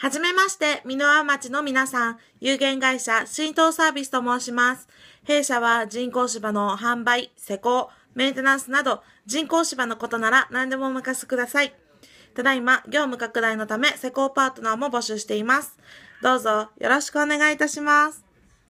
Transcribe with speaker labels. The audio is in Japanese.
Speaker 1: はじめまして、箕輪町の皆さん、有限会社浸透サービスと申します。弊社は人工芝の販売、施工、メンテナンスなど、人工芝のことなら何でもお任せください。ただいま、業務拡大のため施工パートナーも募集しています。どうぞよろしくお願いいたします。